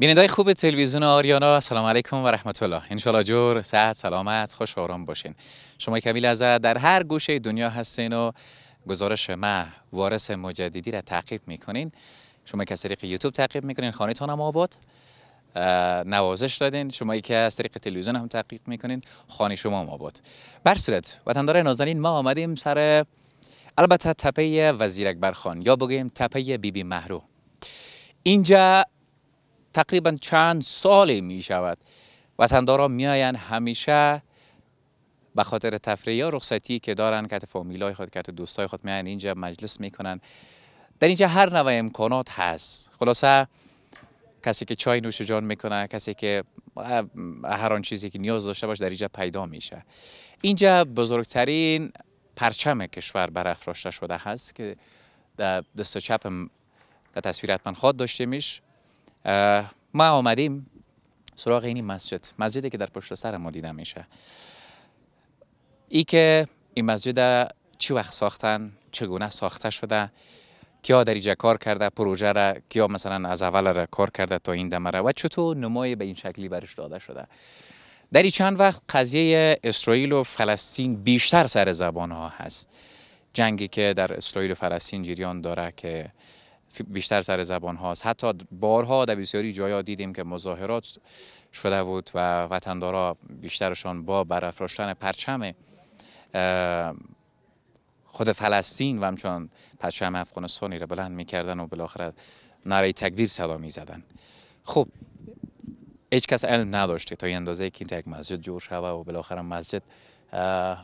بینندای خوب تلویزیون آریانا سلام علیکم و رحمت الله انشالله جور صحت سلامت خوش آرام باشین شما کمیل از در هر گوشه دنیا هستین و گزارش ما وارث مجددی را تعقیب میکنین شما که از طریق یوتیوب تعقیب میکنین تان هم آباد نوازش دادین شما که از طریق تلویزیون هم تعقیب میکنین خانه شما هم آباد بر صورت وطندار نازنین ما آمدیم سر البته تپه وزیر اکبر خان یا بگیم تپه بیبی مهرو اینجا تقریبا چند سالی می شود وطندارا میآیند همیشه به خاطر تفریح یا رخصتی که دارن کت فامیلای خود که دوستای خود میان اینجا مجلس میکنن در اینجا هر نوع امکانات هست خلاصه کسی که چای نوش جان میکنه کسی که هر آن چیزی که نیاز داشته باشه در اینجا پیدا میشه اینجا بزرگترین پرچم کشور برافراشته شده هست که در دست چپم در تصویر حتما خود میش ما آمدیم سراغ این مسجد مسجدی که در پشت سر ما دیده میشه ای که این مسجد چی وقت ساختن چگونه ساخته شده کیا در اینجا کار کرده پروژه را کیا مثلا از اول را کار کرده تا این دمه و چطور نمای به این شکلی برش داده شده در این چند وقت قضیه اسرائیل و فلسطین بیشتر سر زبان ها هست جنگی که در اسرائیل و فلسطین جریان داره که بیشتر سر زبان هاست حتی بارها در بسیاری جایا دیدیم که مظاهرات شده بود و وطندارا بیشترشان با برافراشتن پرچم خود فلسطین و همچنان پرچم افغانستانی را بلند میکردن و بالاخره نره تکبیر صدا میزدن خب هیچ کس علم نداشته تا این اندازه که یک مسجد جور شده و بالاخره مسجد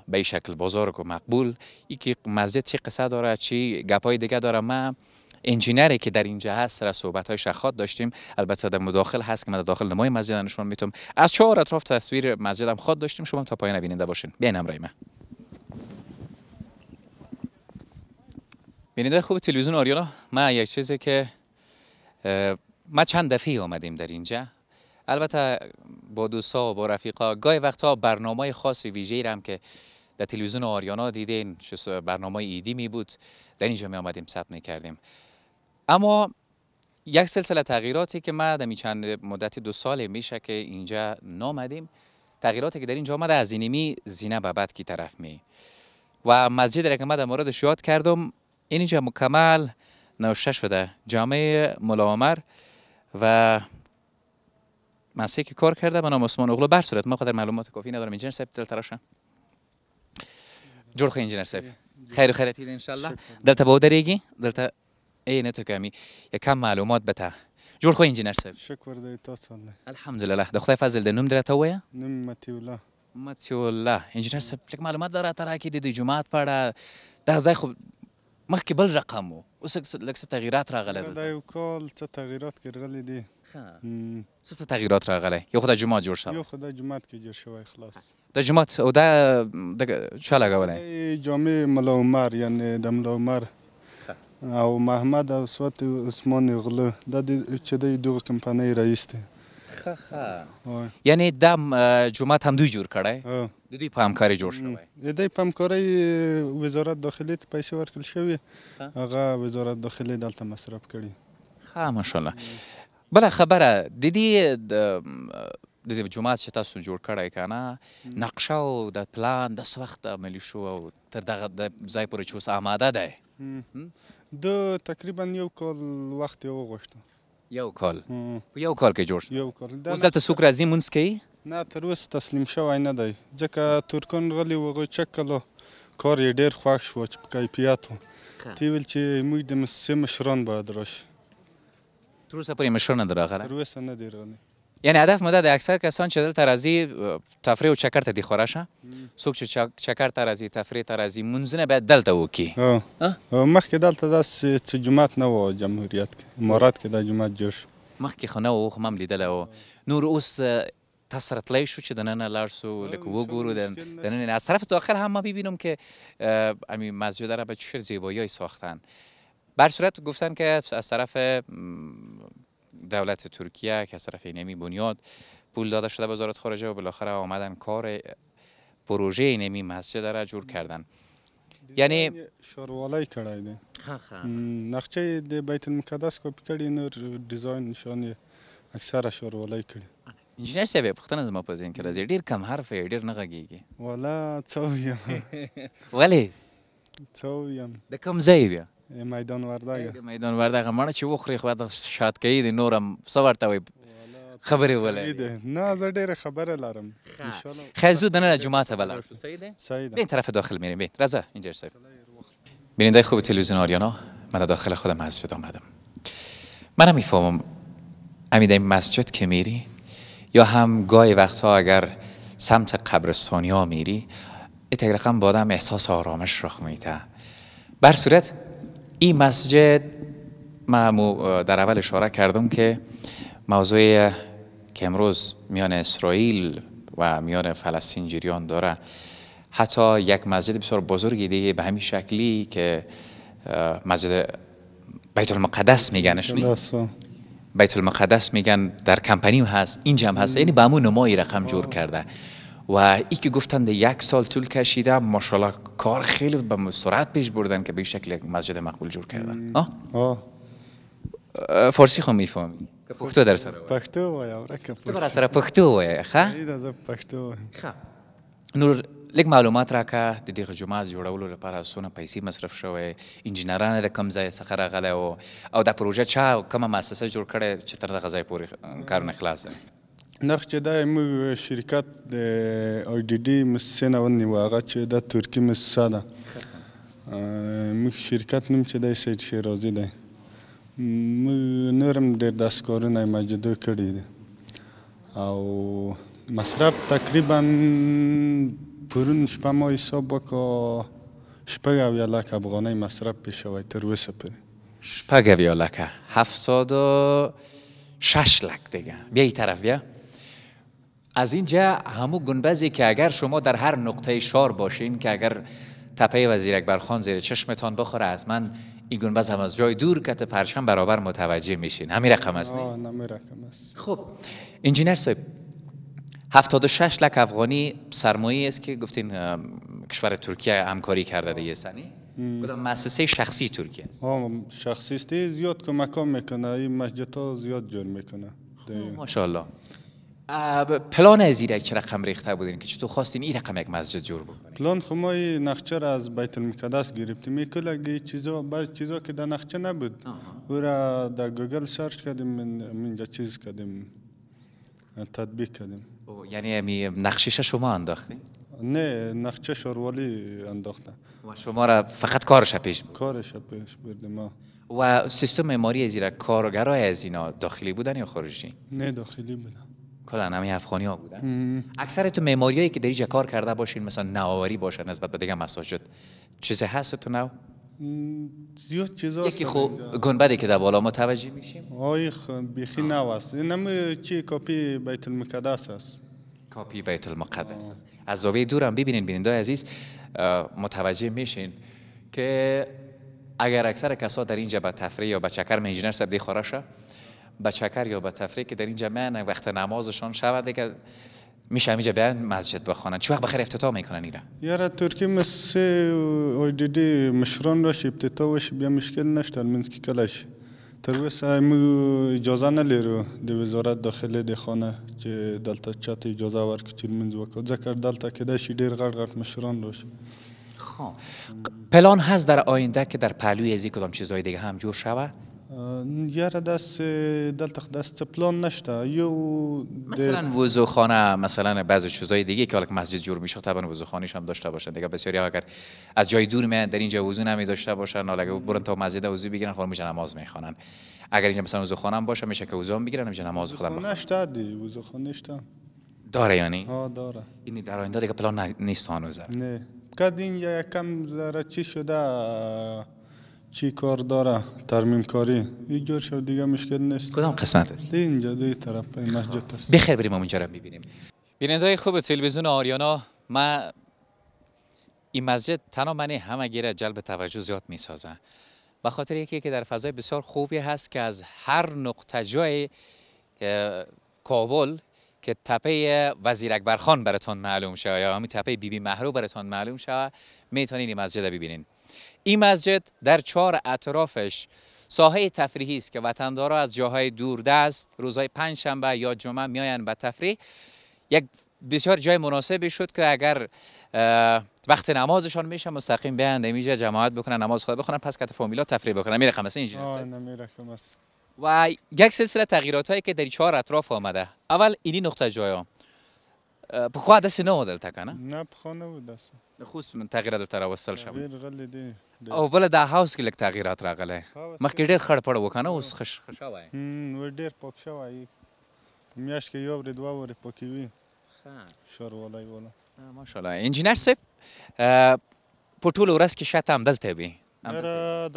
به شکل بزرگ و مقبول یکی مسجد چی قصه داره چی گپای دیگه داره من انجینری که در اینجا هست را صحبت های شخات داشتیم البته در مداخل هست که من داخل نمای مسجد نشون میتونم از چهار اطراف تصویر مسجد هم خود داشتیم شما تا پایان بیننده باشین بیاین همراه من خوب تلویزیون آریانا ما یک چیزی که ما چند دفعه آمدیم در اینجا البته با دوستا و با رفیقا گاهی وقتا برنامه خاص ویژه‌ای هم که در تلویزیون آریانا دیدین برنامه ایدی می بود در اینجا می آمدیم ثبت می اما یک سلسله تغییراتی که ما در چند مدت دو سال میشه که اینجا نامدیم تغییراتی که در اینجا آمده از اینمی زینه به بعد کی طرف می و مسجد را که ما در موردش کردم اینجا مکمل نوشته شده جامعه ملا و مسیح که کار کرده به نام عثمان اغلو بر صورت ما قدر معلومات کافی ندارم اینجا صاحب دل تراشم جور خیلی خیر و خیرتی ان شاء الله عینه ته کمی یکم معلومات بته جور خو انجینر صاحب شکر دی تا نه الحمدلله د خدای فضل د نوم درته وایا نوم متیو الله متیو الله انجینر صاحب لکه معلومات دره ترا کې د جمعات پړه اړه دا ځای خو بل رقم وو اوس لږ څه تغیرات راغله دا یو کال څه تغیرات کې راغلي دي څه څه تغیرات راغله یو خدای دا جومات جوړ شوی یو خدای دا کې جوړ شوی خلاص د جومات او دا چا لګولی جامع ملا عمر یعنی د ملا عمر او محمد او سوات عثمان غله دا چې د دغه کمپنۍ رئیس دی خخه یعنی دا جمعات هم دوی جوړ کړی د دوی په همکارۍ جوړ شوی د دوی په همکارۍ وزارت داخلې ته پیسې ورکړل شوې هغه وزارت داخلې دلته مصرف کړي ښه ماشاءالله بله خبره د دې د دې جماعت چې تاسو جوړ کړی که نه نقشه او د پلان داس وخت عملي شو او تر دغه ځای پورې چې اوس آماده دی د تقریبا یو کال وخت یې وغوښته یو کال په یو کال کې جوړ یو کال اوس دلته څوک راځي مونځ کوي نه تر اوسه تسلیم شوی نه دی ځکه ترکان غلي و هغوی چک کلو کار یې ډېر خوښ شو چې په کیفیت و تی ویل چې موږ د مسې مشران باید راشي تر اوسه پورې مشر نه دی راغلی تر اوسه نه دی راغلی یعنی هدف مده اکثر کسان چې دلته راځي تفریح او چکر ته دی خوره شه څوک چې چکر ته راځي تفریح ته راځي مونځونه باید دلته وکړي مخکې دلته داسې څه جومات نه و جمهوریت کې که کې دا جومات جوړ شو مخکې خو و خو هم و نور اوس تاسو سره شو چې دننه لاړ شو لکه از طرف داخل هم ما ببینم که امی مسجد را به چه زیبایی ساختن بر صورت گفتن که از طرف دولت ترکیه که از طرف اینمی بنیاد پول داده شده به وزارت خارجه و بالاخره آمدن کار پروژه اینمی مسجد را جور کردن یعنی شاروالای کړای نقشه د بیت المقدس کو کړی نور ډیزاین نشانه اکثر شاروالای کړی انجینر صاحب پختن زما په ځین کې راځي ډیر کم حرف یا ډیر نه غږیږي والا څو یم ولی څو یم د کوم میدان ورداګه میدان ورداګه مړ چې وخوري خو دا شات کوي د نورم سوار ته خبرې ولې نه زه ډېر خبره لرم خب. ان شاء الله خیزو دنه جمعه ته طرف داخل میریم بین رضا اینجا صاحب بیننده خوب تلویزیون آریانا من داخل خودم مسجد آمدم منم میفهمم امید این مسجد که میری یا هم گاهی وقتها اگر سمت قبرستانیا میری اتقرقم با احساس آرامش رخ میده بر صورت این مسجد من در اول اشاره کردم که موضوعی که امروز میان اسرائیل و میان فلسطین جریان داره حتی یک مسجد بسیار بزرگی دیگه به همین شکلی که مسجد بیت المقدس میگنش بیت المقدس میگن در کمپنی هست اینجا هم هست یعنی به همون نمایی رقم جور کرده و ای که گفتند یک سال طول کشیده ماشاءالله کار خیلی به سرعت پیش بردن که به شکل یک مسجد مقبول جور کردن آه؟ آه. فارسی خو میفهمی پښتو در سره پښتو وای ورکه پښتو در سره پښتو وای ښه دا پښتو ښه نور لږ معلومات راکه د دغه جماعت جوړولو لپاره څونه پیسې مصرف شوی انجینران د کوم ځای څخه راغلی او دا پروژه چا کومه مؤسسه جوړ کړې چې تر دغه ځای پورې کارونه خلاص ده نرخ چې دا موږ شرکت د او ډي ډي مسسه نه ونیو هغه چې د ترکی مسسه ده موږ شرکت نوم چې د سید شیرازي دی موږ نورم ډېر داسې کارونه یې مجدو کړي دي او مصرف تقریبا پرون شپه ما حساب وکړه شپږ اویا لکه افغانۍ مصرف پې شوی تر اوسه پورې شپږ اویا لکه هفتاد و شش لک دیگه بیا این طرف بیا از اینجا همو گنبزی که اگر شما در هر نقطه شار باشین که اگر تپه وزیر اکبرخان زیر چشمتان بخوره من این گنبز هم از جای دور کت پرچم برابر متوجه میشین همین رقم است نه رقم است خب انجینر صاحب 76 لک افغانی سرمایه است که گفتین کشور ترکیه همکاری کرده دیگه سنی کدام مؤسسه شخصی ترکیه است شخصی زیاد کمک میکنه این مسجد ها زیاد جور میکنه خب، ماشاءالله پلان از این چه رقم ریخته بودین که چطور خواستین این رقم یک مسجد جور بود؟ پلان خو ما نقشه را از بیت المقدس گرفتیم کل چیزا بعض چیزا که در نقشه نبود او را در گوگل سرچ کردیم من اینجا چیز کردیم تطبیق کردیم یعنی امی نقشش شما انداختین نه نقشه شوروالی انداخته و شما را فقط کارش پیش بود کارش پیش ما و سیستم معماری از کارگرای از اینا داخلی بودن یا خارجی نه داخلی بودن کلا همه افغانی ها بودن اکثر تو هایی که در اینجا کار کرده باشین مثلا نوآوری باشه نسبت به دیگه مساجد چیز هست تو نو زیاد هست یکی خو گنبدی که در بالا توجه میشیم آی نو است اینم چی کاپی بیت المقدس است کاپی بیت المقدس از زاویه دورم ببینین بیننده عزیز متوجه میشین که اگر اکثر کسا در اینجا به تفریح یا به چکر انجینر سبدی خورشه. به چکر یا به تفریح که در اینجا من وقت نمازشان شود که میشه اینجا بیان مسجد بخوانند چه وقت بخیر افتتاح میکنن ایرا یار ترکی دی دی مشران راش افتتاحش بیا مشکل نشتر منسکی کلاش تر ایم اجازه اجازه رو دی وزارت داخله دی خانه چه دلتا چات اجازه ورک چې منځ وکړو ځکه دلتا که د دیر ډیر غر مشران روش خب پلان هست در آینده که در پهلوی ازی کدام چیزهای دیگه هم جور شود یاره داس دلته داس پلان نشته یو مثلا خانه مثلا بعضی چیزای دیگه که حالا مسجد جور میشه طبعا خانیش هم داشته باشن دیگه بسیاری اگر از جای دور میان در اینجا وضو نمی داشته باشن حالا برن تا مسجد وضو بگیرن خودم میشن نماز میخوانن اگر اینجا مثلا وزو خانم باشه میشه که وضو هم بگیرن میشه نماز خودم نشته دی وضوخانه نشته داره یعنی ها داره این در آینده دیگه پلان نیست هنوز نه کدین یا کم ذره چی شده چی کار داره ترمیم کاری این جور شو دیگه مشکل نیست کدام قسمت اینجا دی طرف مسجد است بخیر بریم اونجا رو ببینیم بیننده خوب تلویزیون آریانا ما این مسجد تنها من همه گیره جلب توجه زیاد می سازه به خاطر یکی که در فضای بسیار خوبی هست که از هر نقطه جای کابل که تپه وزیر اکبر خان براتون معلوم شود یا همین تپه بیبی بی, محرو براتون معلوم شود میتونید این مسجد رو ببینین این مسجد در چهار اطرافش ساحه تفریحی است که وطندارا از جاهای دور دست روزهای شنبه یا جمعه میآیند به تفریح یک بسیار جای مناسبی شد که اگر وقت نمازشان میشه مستقیم بیان میشه جماعت بکنن نماز خدا بخونن پس کت فامیلا تفریح بکنن میره خمسه اینجوری و یک سلسله تغییرات هایی که در چهار اطراف آمده اول اینی نقطه ها په خو داسې نه و دلته کنه نه په خو نه و داسې د خوست تغیرات دلته راوستل شوه ډېر غلې دي او بل دا هاوس کې لږ تغیرات راغلی مخکې ډېر خړ پړ و کنه اوس خش خشا وای و ډېر پاک شوی میاشت کې یو ورې دوه ورې پاکې وي ښاروالۍ والا ماشاءالله انجینر صاحب په ټولو ورځ کې شاته همدلته وي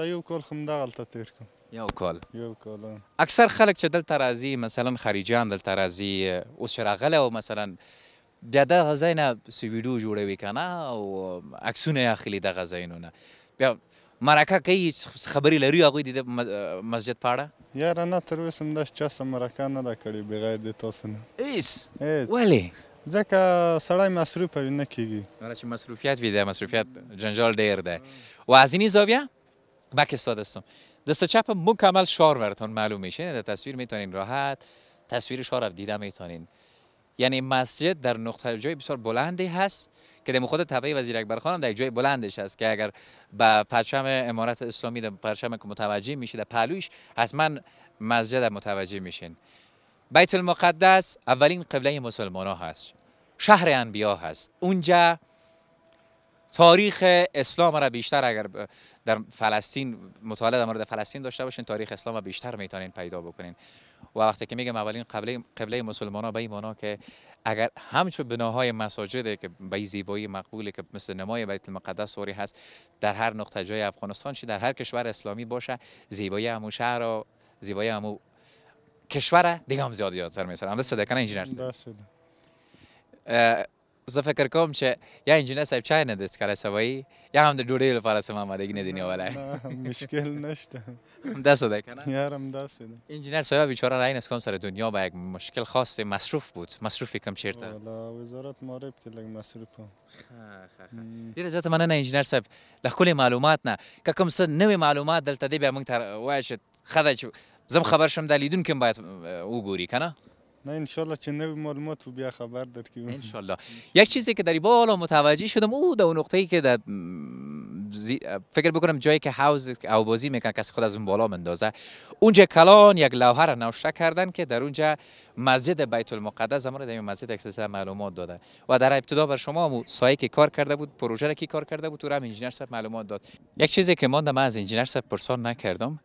دا یو کال خو همدغلته تېر کړم یو کال یو کال اکثر خلک چې دلته راځي مثلا خارجیان دلته راځي اوس چې راغلی او مثلا بیا د غزاینه سی ویډیو جوړوي کنه او عکسونه اخلي د غزاینو نه بیا مرکه کوی خبري لري هغه د مسجد پاړه یا نه تر داشت چه چا سره مرکه نه دا بغیر د تاسو نه ایس ولی ځکه سړی مصروف وي نه کیږي ولې چې مصروفیت وي د مصروفیت جنجال ډیر ده و از اینی زاویه بک استادستم دست چپ مکمل شار ورته معلوم میشه در تصویر میتونین راحت تصویر شار دیده میتونین یعنی مسجد در نقطه جای بسیار بلندی هست که در خود طبعی وزیر اکبر خانم در جای بلندش هست که اگر به پرچم امارت اسلامی در پرچم متوجه میشه در پلویش حتما مسجد متوجه میشین بیت المقدس اولین قبله مسلمان هست شهر انبیا هست اونجا تاریخ اسلام را بیشتر اگر در فلسطین مطالعه در مورد فلسطین داشته باشین تاریخ اسلام را بیشتر میتونین پیدا بکنین و وقتی که میگم اولین قبله قبله مسلمان ها به این که اگر همچون بناهای مساجد که به زیبایی مقبولی که مثل نمای بیت المقدس وری هست در هر نقطه جای افغانستان چی در هر کشور اسلامی باشه زیبایی همو شهر و زیبایی همو کشور دیگه هم زیاد یاد سر میسرم بس صدقه زه فکر کوم چې یا انجینر صاحب چای نه درس کړی سوي یا هم د ډوډۍ لپاره سم آمادګي نه دی نیولی مشکل نشته همداسې دی که نه یار همداسې دی انجینر صاحب بیچاره را این است سر دنیا به یک مشکل خاص مصروف بود مصروفی کم چیرته وزارت معرب کې لږ مصروف وم ډیره زیاته مننه انجینر صاحب له ښکلې معلومات نه که کوم څه نوې معلومات دلته دی بیا موږ ته وایه چې ښه ده چې زه خبر شم دا لیدونکی هم باید وګوري که نه نه انشالله چه نوی معلومات رو بیا خبر داد که انشالله یک چیزی که در بالا متوجه شدم او در اون ای که در زی... فکر بکنم جایی که حوز او بازی میکنه کسی خود از اون بالا مندازه اونجا کلان یک لوحه را نوشته کردن که در اونجا مسجد بیت المقدس زمان در مسجد اکسس معلومات داده و در ابتدا بر شما مو سایه که کار کرده بود پروژه را که کار کرده بود تو هم انجینر صاحب معلومات داد یک چیزی که ماندم من از انجینر صاحب پرسان نکردم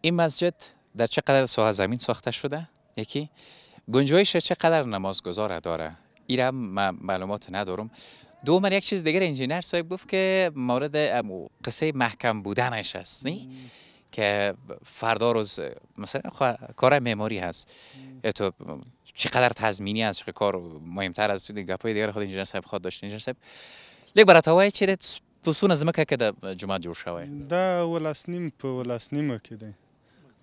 این مسجد در چه قدر ساحه زمین ساخته شده یکی گنجایش چقدر گذاره داره ایرم من معلومات ندارم دو من یک چیز دیگر انجینر صاحب گفت که مورد قصه محکم بودنش است نی؟ که فردا روز مثلا کار معماری هست تو چقدر تضمینی از کار مهمتر از گپای دیگر خود انجینر صاحب خود داشت انجینر صاحب لیک برای توای پسون از زمکه که ده جمعه جور شوی دا ولاسنیم په ولاسنیمه که دی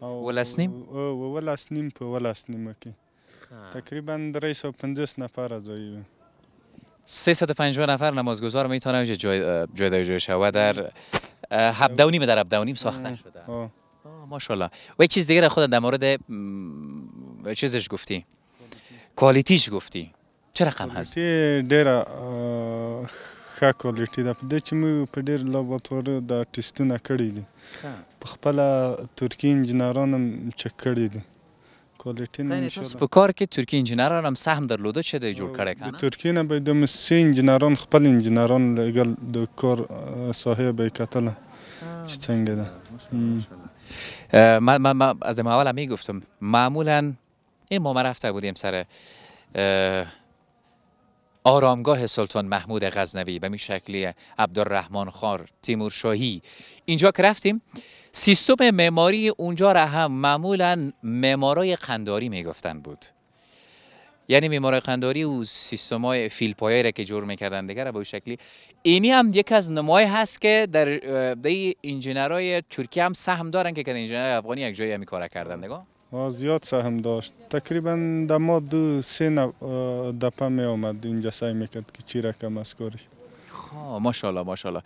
او ولاسنیم په ولاسنیم کې تقریبا 350 نفر نفره آییم 350 نفر نمازگزار میتونه جای جای جای شوه در 17 در 17 ساخته شده ماشاءالله و یک چیز دیگر خود در مورد چیزش گفتی کوالیتیش گفتی چه رقم هست؟ دیره ښه کوالټي ده په دې چې موږ په ډېر لابراتوار دا ټیسټونه کړي دي په خپله ترکي انجینران هم چک کړي دي کوالټي نه په کار کې ترکي انجینران هم سهم درلوده چې دی جوړ کړی کنه ترکیه نه به د مسي انجینران خپل انجینران لګل د کار صاحب به کتل چې څنګه ده ما ما ما از اول میگفتم معمولا این ما رفته بودیم سر آرامگاه سلطان محمود غزنوی به می میشکلی عبدالرحمن خار تیمور شاهی اینجا که رفتیم سیستم معماری اونجا را هم معمولا معمارای قنداری میگفتن بود یعنی معمارای قنداری و سیستم های فیلپایی را که جور کردن دیگر به شکلی اینی هم یک از نمای هست که در دی انجینرهای ترکیه هم سهم دارن که انجینر افغانی یک جایی همی کار کردن نگاه زیاد سهم داشت تقریبا در ما دو سه دپه می آمد اینجا سعی میکرد که چی رکم از کارش خب، ماشاءالله ماشاءالله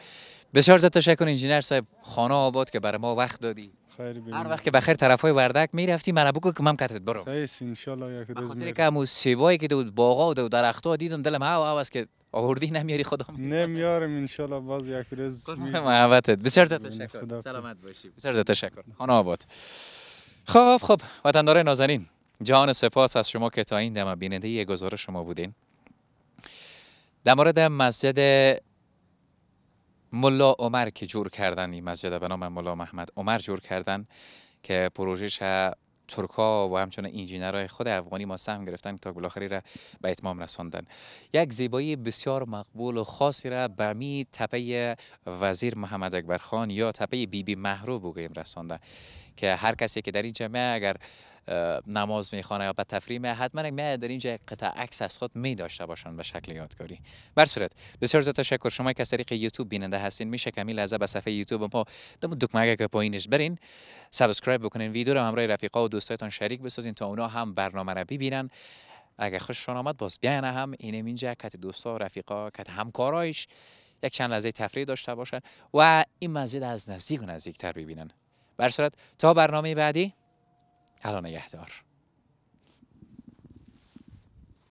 بسیار زد تشکر انجینر صاحب خانه آباد که برای ما وقت دادی خیر هر وقت که بخیر طرف های وردک میرفتی من بگو که من کتت برو خیس انشاءالله یک روز خاطر که همون سیبایی که دو باغا و دو ها دیدم دلم هاو هاو است که آوردی نمیاری خدا نمیارم ان باز یک روز محبتت بسیار زیاد تشکر سلامت باشی بسیار زیاد تشکر خانه آباد خب خب وطندار نازنین جهان سپاس از شما که تا این دمه بیننده یه گزارش شما بودین در مورد مسجد ملا عمر که جور کردن این مسجد به نام ملا محمد عمر جور کردن که پروژش ترکا و همچنان های خود افغانی ما سهم گرفتن تا بالاخره را به اتمام رساندن یک زیبایی بسیار مقبول و خاصی را به می تپه وزیر محمد اکبر خان یا تپه بیبی بی, بی محرو بگویم رساندن که هر کسی که در این جمعه اگر نماز میخوانه یا به میه حتما می در اینجا قطع عکس از خود می داشته باشن به شکل یادگاری بر صورت بسیار زیاد تشکر شما که از طریق یوتیوب بیننده هستین میشه کمی لحظه به صفحه یوتیوب ما دم دکمه که پایینش برین سابسکرایب بکنین ویدیو رو همراه رفیقا و دوستایتان شریک بسازین تا اونا هم برنامه رو ببینن اگه خوششون آمد باز بیاین هم اینم اینجا کت دوستا و رفیقا کت همکارایش یک چند لحظه تفریح داشته باشن و این مزید از نزدیک و تر ببینن بر صورت تا برنامه بعدی خدا نگهدار